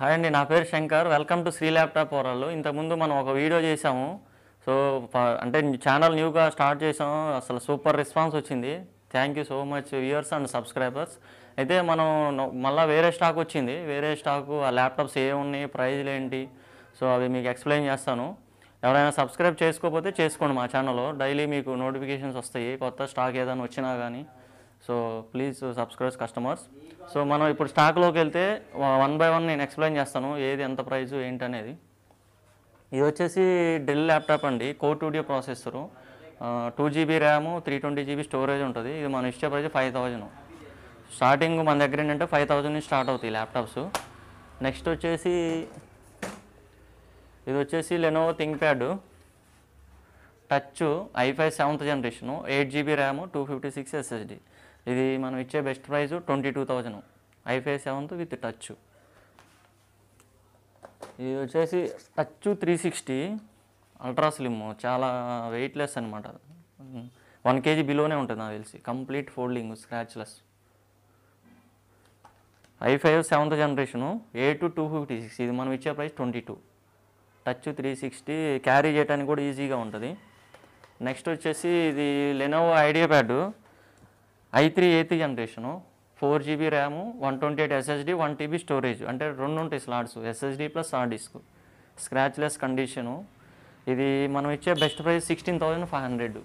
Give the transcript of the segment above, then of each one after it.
hi అండి నా పేరు Shankar welcome to Shri laptop ఓరాలు ఇంతకుముందు మనం ఒక వీడియో చేసాము సో అంటే ఛానల్ న్యూగా స్టార్ట్ చేసాము అసలు సూపర్ రెస్పాన్స్ వచ్చింది thank you so much viewers and subscribers అయితే మనం మళ్ళీ వేరే స్టాక్ వచ్చింది వేరే స్టాకు ఆ ల్యాప్టాప్స్ ఏ ఉన్నాయి ప్రైజ్లు ఏంటి సో అవి మీకు ఎక్స్ప్లెయిన్ చేస్తాను ఎవరైనా సబ్స్క్రైబ్ చేసుకోకపోతే చేసుకోండి మా ఛానల్లో డైలీ మీకు నోటిఫికేషన్స్ వస్తాయి కొత్త స్టాక్ ఏదైనా వచ్చినా కానీ so please subscribes customers so మనం ఇప్పుడు స్టాక్లోకి వెళ్తే వన్ బై వన్ నేను ఎక్స్ప్లెయిన్ చేస్తాను ఏది ఎంత ఏంటి ఏంటనేది ఇది వచ్చేసి డెల్ ల్యాప్టాప్ అండి core two duo processor two GB RAM three twenty GB storage ఉంటుంది ఇది మనం ఇచ్చే ప్రైజ్ ఫైవ్ థౌజండ్ స్టార్టింగ్ మన దగ్గర ఏంటంటే ఫైవ్ థౌజండ్ నుంచి స్టార్ట్ అవుతాయి ల్యాప్టాప్స్ నెక్స్ట్ వచ్చేసి ఇది వచ్చేసి Lenovo ThinkPad touch i five seventh generation eight GB RAM two fifty six SSD ఇది మనం ఇచ్చే best price twenty two thousand i five seventh with touch ఇది వచ్చేసి touch three sixty ultra slim చాలా వెయిట్లెస్ అనమాట వన్ కేజీ బిలోనే ఉంటుంది నాకు తెలిసి complete folding scratchless i five seventh generation a to two fifty six ఇది మనం ఇచ్చే price twenty two touch three sixty carry చేయడానికి కూడా ఈజీగా ఉంటుంది నెక్స్ట్ వచ్చేసి ఇది Lenovo IdeaPad i three eighth generation four GB RAM one twenty eight SSD one TB storage అంటే రెండు ఉంటాయి slots SSD plus hard disk scratchless condition ఇది మనం ఇచ్చే best price sixteen thousand five hundred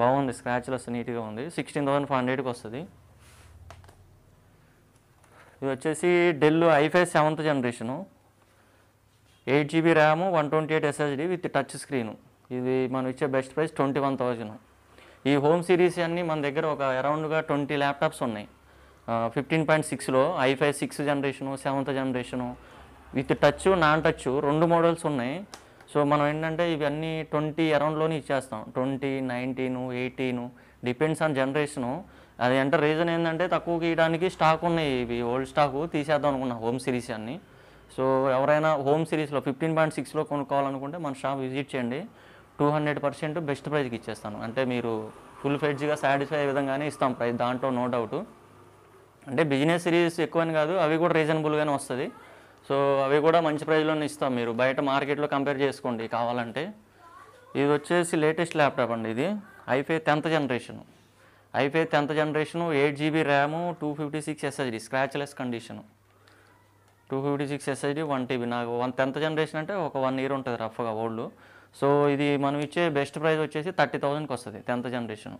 బాగుంది scratchless నీట్గా ఉంది sixteen thousand five హండ్రెడ్కి వస్తుంది ఇది వచ్చేసి Dell i five seventh generation eight GB RAM one twenty eight SSD with touch screen ఇది మనం ఇచ్చే best price twenty one thousand ఈ హోమ్ సిరీస్ అన్నీ మన దగ్గర ఒక అరౌండ్గా ట్వంటీ ల్యాప్టాప్స్ ఉన్నాయి ఫిఫ్టీన్ పాయింట్ సిక్స్లో i five six generation seventh generation with touch non touch రెండు మోడల్స్ ఉన్నాయి సో మనం ఏంటంటే ఇవన్నీ ట్వంటీ అరౌండ్లోనే ఇచ్చేస్తాం twenty nineteen eighteen depends on generation అది అంటే రీజన్ ఏంటంటే తక్కువ గీయడానికి స్టాక్ ఉన్నాయి ఇవి ఓల్డ్ స్టాకు తీసేద్దాం అనుకున్నా హోమ్ సిరీస్ అన్నీ సో ఎవరైనా హోమ్ సిరీస్లో ఫిఫ్టీన్ పాయింట్ సిక్స్లో కొనుక్కోవాలనుకుంటే మన షాప్ విజిట్ చేయండి టూ హండ్రెడ్ పర్సెంట్ బెస్ట్ ప్రైజ్కి ఇచ్చేస్తాను అంటే మీరు ఫుల్ ఫెడ్జ్గా సాటిస్ఫై అయ్యే విధంగానే ఇస్తాం ప్రైస్ దాంట్లో నో డౌట్ అంటే బిజినెస్ సిరీస్ ఎక్కువని కాదు అవి కూడా రీజనబుల్గానే వస్తుంది సో అవి కూడా మంచి ప్రైజ్లోనే ఇస్తాం మీరు బయట మార్కెట్లో కంపేర్ చేసుకోండి కావాలంటే ఇది వచ్చేసి లేటెస్ట్ ల్యాప్టాప్ అండి ఇది i five tenth generation i five tenth generation eight GB RAM two fifty six SSD scratchless condition two fifty six SSD one TB నాకు వన్ టెన్త్ జనరేషన్ అంటే ఒక వన్ ఇయర్ ఉంటుంది రఫ్గా ఓల్డ్ సో ఇది మనం ఇచ్చే బెస్ట్ ప్రైస్ వచ్చేసి థర్టీ థౌజండ్కి వస్తుంది టెన్త్ జనరేషన్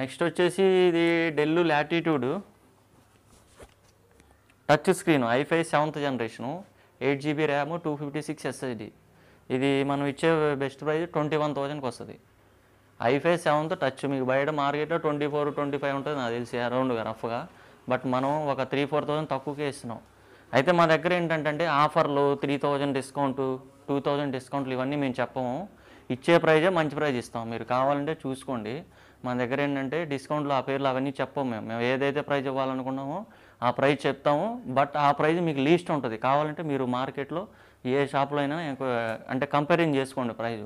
నెక్స్ట్ వచ్చేసి ఇది Dell Latitude touch screen i five seventh generation eight GB RAM two fifty six SSD ఇది మనం ఇచ్చే బెస్ట్ ప్రైస్ ట్వంటీ వన్ థౌజండ్కి వస్తుంది ఐఫై సెవెంత్ టచ్ మీకు బయట మార్కెట్లో ట్వంటీ ఫోర్ ట్వంటీ ఫైవ్ ఉంటుంది నాకు తెలిసి అరౌండ్గా రఫ్గా బట్ మనం ఒక త్రీ ఫోర్ థౌజండ్ తక్కువకే ఇస్తున్నాం అయితే మా దగ్గర ఏంటంటే ఆఫర్లు three thousand discount two thousand డిస్కౌంట్లు ఇవన్నీ మేము చెప్పము ఇచ్చే ప్రైజే మంచి ప్రైజ్ ఇస్తాం మీరు కావాలంటే చూసుకోండి మన దగ్గర ఏంటంటే డిస్కౌంట్లు ఆ పేర్లు అవన్నీ చెప్పము మేము మేము ఏదైతే ప్రైజ్ ఇవ్వాలనుకున్నామో ఆ ప్రైజ్ చెప్తాము బట్ ఆ ప్రైజ్ మీకు లీస్ట్ ఉంటుంది కావాలంటే మీరు మార్కెట్లో ఏ షాప్లో అయినా అంటే కంపేరింగ్ చేసుకోండి ప్రైజ్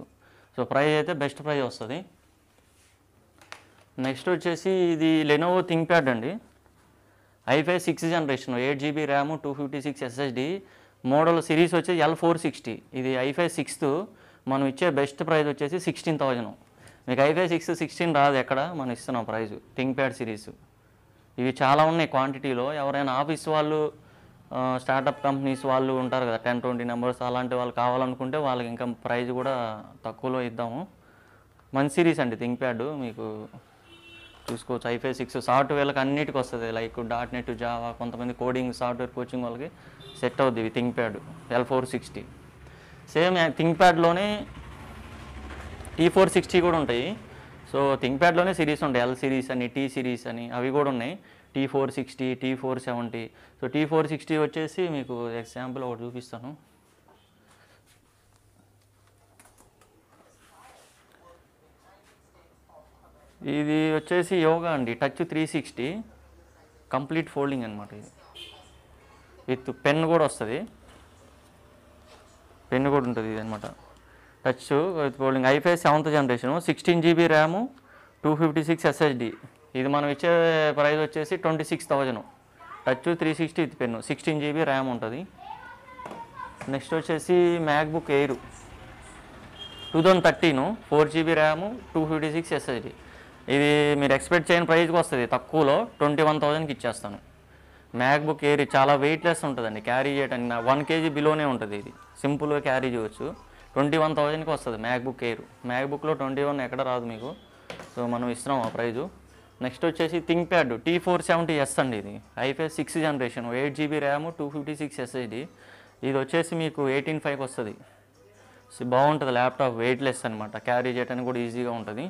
సో ప్రైజ్ అయితే బెస్ట్ ప్రైజ్ వస్తుంది నెక్స్ట్ వచ్చేసి ఇది లెనోవో థింక్ ప్యాడ్ అండి i five six generation eight GB RAM two fifty six SSD model series వచ్చేసి ఎల్ ఫోర్ సిక్స్టీ ఇది ఐఫై సిక్స్త్ మనం ఇచ్చే బెస్ట్ ప్రైజ్ వచ్చేసి సిక్స్టీన్ థౌజండ్ మీకు ఐఫై సిక్స్ సిక్స్టీన్ రాదు ఎక్కడ మనం ఇస్తున్నాం ప్రైజు థింక్ ప్యాడ్ సిరీస్ ఇవి చాలా ఉన్నాయి క్వాంటిటీలో ఎవరైనా ఆఫీస్ వాళ్ళు స్టార్టప్ కంపెనీస్ వాళ్ళు ఉంటారు కదా టెన్ ట్వంటీ నెంబర్స్ అలాంటి వాళ్ళు కావాలనుకుంటే వాళ్ళకి ఇంకా ప్రైజ్ కూడా తక్కువలో ఇద్దాము మంచి సిరీస్ అండి థింక్ ప్యాడ్ మీకు చూసుకోవచ్చు ఐఫై సిక్స్ సాఫ్ట్వేర్లకు అన్నిటికి వస్తుంది లైక్ డాట్ నెట్ జావా కొంతమంది కోడింగ్ సాఫ్ట్వేర్ కోచింగ్ వాళ్ళకి సెట్ అవుద్ది ThinkPad L four sixty same think ప్యాడ్లోనే టీ ఫోర్ సిక్స్టీ కూడా ఉంటాయి సో థింక్ ప్యాడ్లోనే సిరీస్ ఉంటాయి ఎల్ సిరీస్ అని టీ సిరీస్ అని అవి కూడా ఉన్నాయి T four sixty T four seventy so T four sixty వచ్చేసి మీకు ఎగ్జాంపుల్ ఒకటి చూపిస్తాను ఇది వచ్చేసి యోగా అండి touch three sixty complete folding అనమాట ఇది విత్ పెన్ కూడా వస్తుంది పెన్ కూడా ఉంటుంది ఇది అనమాట touch with bowling i five seventh generation sixteen GB RAM two fifty six SSD ఇది మనం ఇచ్చే ప్రైస్ వచ్చేసి twenty six thousand touch three sixty with pen sixteen GB RAM ఉంటుంది నెక్స్ట్ వచ్చేసి MacBook Air two thousand thirteen four GB RAM two fifty six SSD ఇది మీరు expect చేయని ప్రైస్కి వస్తుంది తక్కువలో ట్వంటీ వన్ థౌజండ్కి ఇచ్చేస్తాను మ్యాక్బుక్ ఏరి చాలా వెయిట్లెస్ ఉంటుందండి క్యారీ చేయడానికి వన్ కేజీ బిలోనే ఉంటుంది ఇది సింపుల్గా క్యారీ చేయవచ్చు ట్వంటీ వన్ థౌజండ్కి వస్తుంది మ్యాక్బుక్ ఎయిర్ మ్యాక్బుక్లో ట్వంటీ వన్ ఎక్కడ రాదు మీకు సో మనం ఇస్తున్నాం ఆ ప్రైజు నెక్స్ట్ వచ్చేసి ThinkPad T four seventy S అండి ఇది i five six generation eight GB RAM two fifty six SSD ఇది వచ్చేసి మీకు ఎయిటీన్ ఫైవ్కి వస్తుంది బాగుంటుంది ల్యాప్టాప్ వెయిట్లెస్ అనమాట క్యారీ చేయడానికి కూడా ఈజీగా ఉంటుంది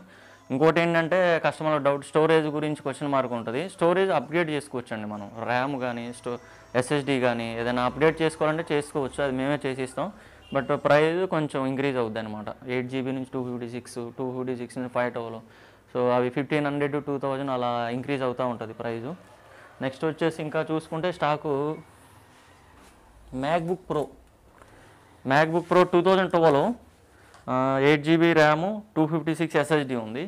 ఇంకోటి ఏంటంటే కస్టమర్ డౌట్ స్టోరేజ్ గురించి క్వశ్చన్ మార్క్ ఉంటుంది స్టోరేజ్ అప్గ్రేడ్ చేసుకోవచ్చండి మనం ర్యామ్ కానీ స్టో ఎస్ఎస్డి కానీ ఏదైనా అప్డేట్ చేసుకోవాలంటే చేసుకోవచ్చు అది మేమే చేసిస్తాం బట్ ప్రైస్ కొంచెం ఇంక్రీజ్ అవుద్ది అనమాట ఎయిట్ జీబీ నుంచి two fifty six two fifty six నుంచి ఫైవ్ టవల్ సో అవి ఫిఫ్టీన్ హండ్రెడ్ టూ థౌజండ్ అలా ఇంక్రీజ్ అవుతూ ఉంటుంది ప్రైజు నెక్స్ట్ వచ్చేసి ఇంకా చూసుకుంటే stock MacBook Pro MacBook Pro two thousand twelve eight GB RAM two fifty six SSD ఉంది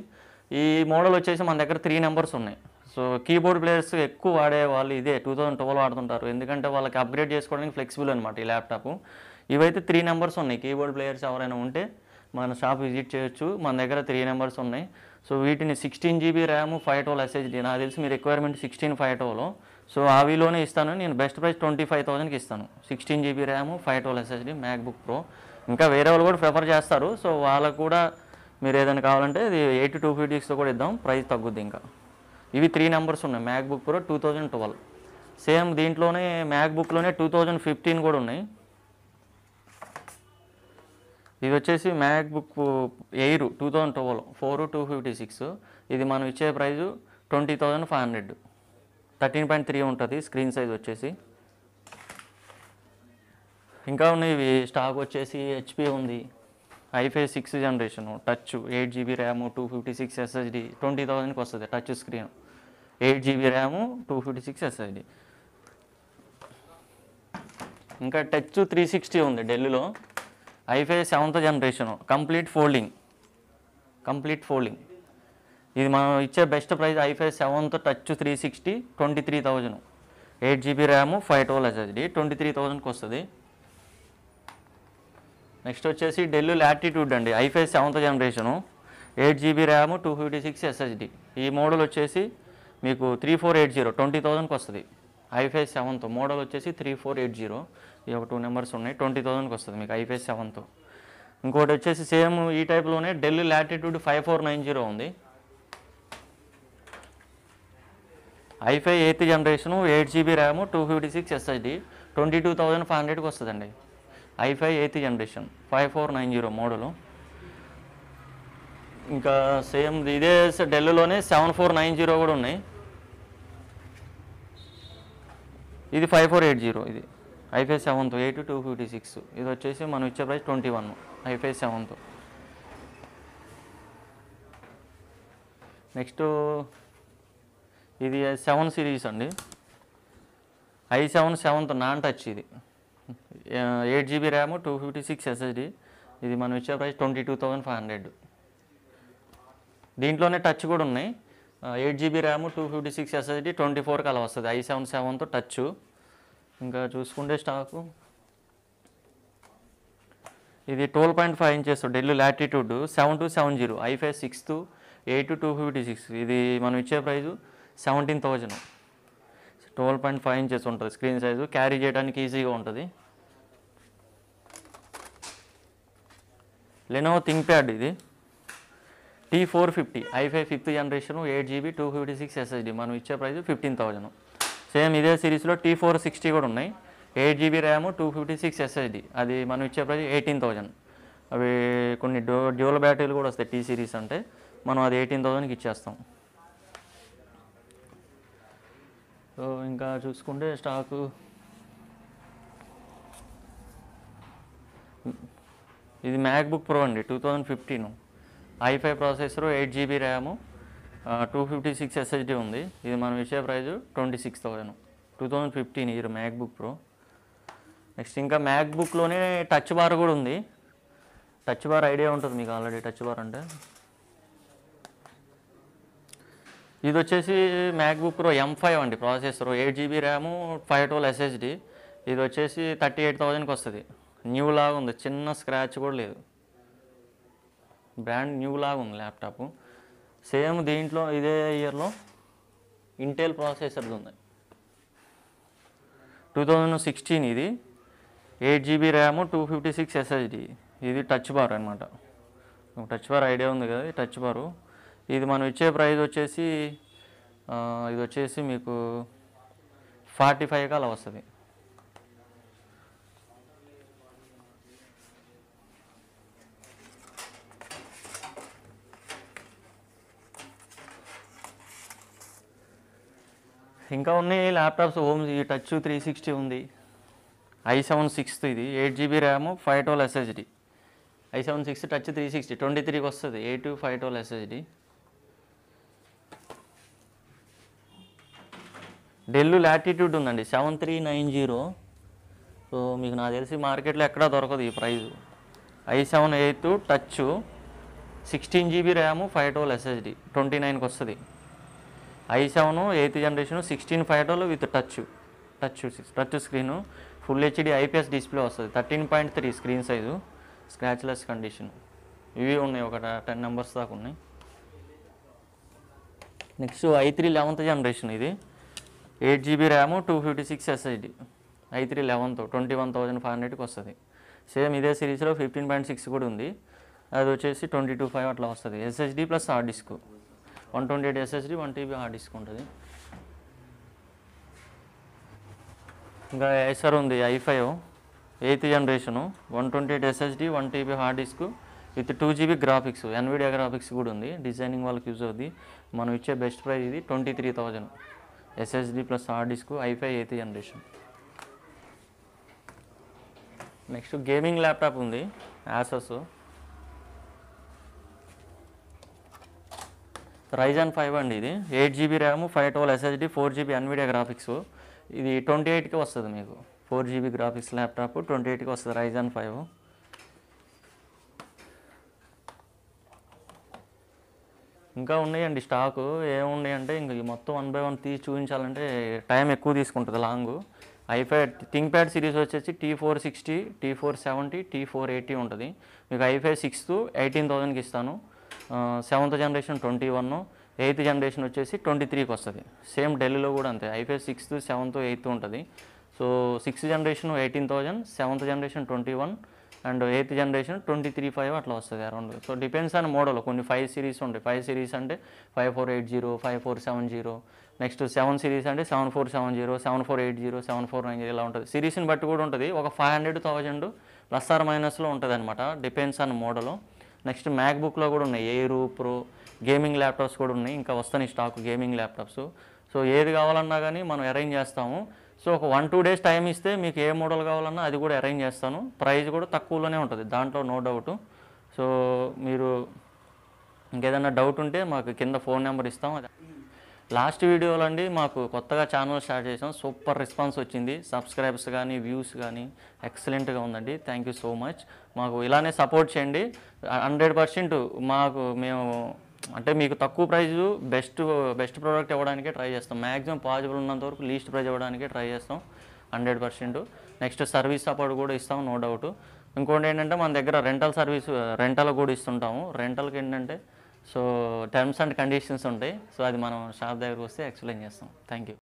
ఈ మోడల్ వచ్చేసి మన దగ్గర త్రీ నెంబర్స్ ఉన్నాయి సో కీబోర్డ్ ప్లేయర్స్ ఎక్కువ వాడే వాళ్ళు ఇదే టూ థౌసండ్ ట్వెల్వ్ వాడుతుంటారు ఎందుకంటే వాళ్ళకి అప్గ్రేడ్ చేసుకోవడానికి ఫ్లెక్సిబుల్ అనమాట ఈ ల్యాప్టాప్ ఇవైతే త్రీ నెంబర్స్ ఉన్నాయి కీబోర్డ్ ప్లేయర్స్ ఎవరైనా ఉంటే మన షాప్ విజిట్ చేయొచ్చు మన దగ్గర త్రీ నెంబర్స్ ఉన్నాయి సో వీటిని sixteen GB RAM five toll SSD నాకు తెలిసి మీ రిక్వైర్మెంట్ సిక్స్టీన్ ఫైవ్ టోలో సో అవిలోనే ఇస్తాను నేను బెస్ట్ ప్రైస్ ట్వంటీ ఫైవ్ థౌసండ్కి ఇస్తాను sixteen GB RAM five toll SSD MacBook Pro ఇంకా వేరే వాళ్ళు కూడా ప్రిఫర్ చేస్తారు సో వాళ్ళకు కూడా మీరు ఏదైనా కావాలంటే ఇది ఎయిటీ టూ ఫిఫ్టీస్తో కూడా ఇద్దాం ప్రైస్ తగ్గుద్ది ఇంకా ఇవి త్రీ నెంబర్స్ ఉన్నాయి MacBook Pro two thousand twelve same దీంట్లోనే మ్యాక్బుక్లోనే టూ థౌజండ్ ఫిఫ్టీన్ కూడా ఉన్నాయి ఇది వచ్చేసి MacBook Air two thousand twelve four two fifty six ఇది మనం ఇచ్చే price twenty thousand five hundred thirteen point three ఉంటుంది స్క్రీన్ సైజ్ వచ్చేసి ఇంకా ఉన్నాయి ఇవి స్టాక్ వచ్చేసి హెచ్పి ఉంది i five six generation touch eight GB RAM two fifty six SSD twenty థౌజండ్కి వస్తుంది touch screen eight GB RAM two fifty six SSD ఇంకా టచ్ త్రీ సిక్స్టీ ఉంది ఢిల్లీలో i five seventh generation complete folding complete folding ఇది మనం ఇచ్చే best price i five seventh touch three sixty twenty three thousand eight GB RAM five toll SSD twenty three థౌజండ్కి వస్తుంది next వచ్చేసి Dell Latitude అండి i five seventh generation eight GB RAM two fifty six SSD ఈ model వచ్చేసి మీకు three four eight zero twenty థౌజండ్కి వస్తుంది i five seventh model వచ్చేసి త్రీ ఫోర్ ఎయిట్ జీరో ఈ ఒక టూ నెంబర్స్ ఉన్నాయి ట్వంటీ థౌజండ్కి వస్తుంది మీకు ఐఫై సెవెంత్ ఇంకోటి వచ్చేసి సేమ్ ఈ టైప్లోనే Dell Latitude five four nine zero ఉంది i five eighth generation eight GB RAM two fifty six SSD twenty two thousand five హండ్రెడ్కి వస్తుందండి i five eighth generation five four nine zero model ఇంకా same ఇదే డెల్లోనే seven four nine zero కూడా ఉన్నాయి ఇది five four eight zero ఇది i five seventh eight two fifty six ఇది వచ్చేసి మనం ఇచ్చే price twenty one i five seventh next ఇది సెవెన్ సిరీస్ అండి I seven seventh non touch ఇది eight GB RAM two fifty six SSD ఇది మనం ఇచ్చే price twenty two thousand five hundred దీంట్లోనే టచ్ కూడా ఉన్నాయి eight GB RAM two fifty six SSD twenty ఫోర్కి అలా వస్తుంది ఐ సెవెన్ సెవెన్తో టచ్ ఇంకా చూసుకుంటే స్టాకు ఇది twelve point five inches Dell Latitude seven two seven zero I five six two eight two two fifty six ఇది మనం ఇచ్చే price seventeen thousand twelve point five inches ఉంటుంది స్క్రీన్ సైజు క్యారీ చేయడానికి ఈజీగా ఉంటుంది లెనోవో థింక్ ప్యాడ్ ఇది T four fifty I five fifth generation eight GB two fifty six SSD మనం ఇచ్చే ప్రైస్ ఫిఫ్టీన్ థౌజండ్ సేమ్ ఇదే సిరీస్లో టీ ఫోర్ సిక్స్టీ కూడా ఉన్నాయి eight GB RAM two fifty six SSD అది మనం ఇచ్చే ప్రైస్ ఎయిటీన్ థౌజండ్ అవి కొన్ని డ్యూ డ్యూల్ బ్యాటరీలు కూడా వస్తాయి టీ సిరీస్ అంటే మనం అది ఎయిటీన్ థౌజండ్కి ఇచ్చేస్తాం సో ఇంకా చూసుకుంటే స్టాకు ఇది మ్యాక్బుక్ ప్రో అండి two thousand fifteen I five processor eight GB RAM two fifty six SSD ఉంది ఇది మనం ఇచ్చే price twenty six thousand two thousand fifteen year MacBook Pro next ఇంకా మ్యాక్బుక్లోనే టచ్ బార్ కూడా ఉంది టచ్ బార్ ఐడియా ఉంటుంది మీకు ఆల్రెడీ టచ్ బార్ అంటే ఇది వచ్చేసి మ్యాక్బుక్ ప్రో ఎం ఫైవ్ అండి processor eight GB RAM five twelve SSD ఇది వచ్చేసి థర్టీ ఎయిట్ థౌజండ్కి వస్తుంది న్యూ లాగా ఉంది చిన్న స్క్రాచ్ కూడా లేదు బ్రాండ్ న్యూ లాగా ఉంది ల్యాప్టాప్ సేమ్ దీంట్లో ఇదే ఇయర్లో ఇంటెల్ ప్రాసెసర్ది ఉంది టూ థౌజండ్ సిక్స్టీన్ ఇది eight GB RAM two fifty six SSD ఇది టచ్ బార్ అనమాట టచ్ బార్ ఐడియా ఉంది కదా టచ్ బారు ఇది మనం ఇచ్చే ప్రైస్ వచ్చేసి ఇది వచ్చేసి మీకు ఫార్టీ ఫైవ్ కాల వస్తుంది ఇంకా ఉన్నాయి ల్యాప్టాప్స్ ఓమ్స్ ఈ టచ్ త్రీ సిక్స్టీ ఉంది ఐ సెవెన్ సిక్స్త్ ఇది eight GB RAM five toll SSD I seven six touch three sixty twenty త్రీకి వస్తుంది eight five toll SSD Dell Latitude ఉందండి seven three nine zero so మీకు నాకు తెలిసి మార్కెట్లో ఎక్కడా దొరకదు ఈ price I seven eighth touch sixteen GB RAM five toll SSD twenty నైన్కి వస్తుంది I seven eighth generation sixteen five with touch touch touch screen full HD IPS display వస్తుంది thirteen point three screen size scratchless condition ఇవి ఉన్నాయి ఒక ten numbers దాకా ఉన్నాయి next I three eleventh generation ఇది eight GB RAM two fifty six SSD I three eleventh twenty one thousand five హండ్రెడ్కి వస్తుంది same ఇదే సిరీస్లో ఫిఫ్టీన్ పాయింట్ సిక్స్ కూడా ఉంది అది వచ్చేసి ట్వంటీ టూ ఫైవ్ అట్లా వస్తుంది SSD plus hard disk one twenty eight SSD one TB hard disk ఉంటుంది ఇంకా ఐసర్ ఉంది I five eighth generation one twenty eight SSD one TB hard disk with two GB graphics Nvidia graphics కూడా ఉంది designing వాళ్ళకి use అవుతుంది మనం ఇచ్చే best price ఇది twenty three thousand SSD plus hard disk I five eighth generation next gaming laptop ఉంది Asus Ryzen five అండి ఇది eight GB RAM five twelve SSD four GB Nvidia graphics ఇది ట్వంటీ ఎయిట్కి వస్తుంది మీకు four GB graphics laptop twenty ఎయిట్కి వస్తుంది Ryzen five ఇంకా ఉన్నాయండి స్టాకు ఏమున్నాయి అంటే ఇంక మొత్తం వన్ బై వన్ తీసి చూపించాలంటే టైం ఎక్కువ తీసుకుంటుంది లాంగ్ ఐఫైడ్ థింక్ ప్యాడ్ సిరీస్ వచ్చేసి T four sixty T four seventy T four eighty ఉంటుంది మీకు ఐఫై సిక్స్త్ ఎయిటీన్ థౌజండ్కి ఇస్తాను seventh generation twenty one eighth generation వచ్చేసి ట్వంటీ త్రీకి వస్తుంది సేమ్ ఢిల్లీలో కూడా అంతే ఐఫే సిక్స్త్ సెవెంత్ ఎయిత్ ఉంటుంది so sixth generation eighteen thousand seventh generation twenty one and eighth generation twenty three five అట్లా వస్తుంది around so depends on model కొన్ని ఫైవ్ సిరీస్ ఉంటాయి ఫైవ్ సిరీస్ అంటే five four eight zero five four seven zero next seven series అంటే seven four seven zero seven four eight zero seven four nine zero ఇలా ఉంటుంది సిరీస్ని బట్టి కూడా ఉంటుంది ఒక five hundred thousand plus or మైనస్లో ఉంటుంది అనమాట డిపెండ్స్ ఆన్ మోడలు నెక్స్ట్ మ్యాక్బుక్లో కూడా ఉన్నాయి ఎయిర్ ప్రో గేమింగ్ ల్యాప్టాప్స్ కూడా ఉన్నాయి ఇంకా వస్తాయి స్టాక్ గేమింగ్ ల్యాప్టాప్స్ సో ఏది కావాలన్నా కానీ మనం అరేంజ్ చేస్తాము సో ఒక వన్ టూ డేస్ టైం ఇస్తే మీకు ఏ మోడల్ కావాలన్నా అది కూడా అరేంజ్ చేస్తాను ప్రైస్ కూడా తక్కువలోనే ఉంటుంది దాంట్లో నో డౌట్ సో మీరు ఇంకేదన్నా డౌట్ ఉంటే మాకు కింద ఫోన్ నెంబర్ ఇస్తాం లాస్ట్ వీడియోలో అండి మాకు కొత్తగా ఛానల్ స్టార్ట్ చేసాం సూపర్ రెస్పాన్స్ వచ్చింది సబ్స్క్రైబ్స్ కానీ వ్యూస్ కానీ ఎక్సలెంట్గా ఉందండి థ్యాంక్ యూ సో మచ్ మాకు ఇలానే సపోర్ట్ చేయండి హండ్రెడ్ పర్సెంట్ మాకు మేము అంటే మీకు తక్కువ ప్రైజ్ బెస్ట్ బెస్ట్ ప్రోడక్ట్ ఇవ్వడానికే ట్రై చేస్తాం మ్యాక్సిమం పాజిబుల్ ఉన్నంత వరకు లీస్ట్ ప్రైజ్ ఇవ్వడానికే ట్రై చేస్తాం hundred percent next service support కూడా ఇస్తాం నో డౌట్ ఇంకోటి ఏంటంటే మన దగ్గర రెంటల్ సర్వీస్ రెంటల్ కూడా ఇస్తుంటాము రెంటల్కి ఏంటంటే సో టర్మ్స్ అండ్ కండిషన్స్ ఉంటాయి సో అది మనం షాప్ దగ్గరకు వస్తే ఎక్స్ప్లెయిన్ చేస్తాం థ్యాంక్ యూ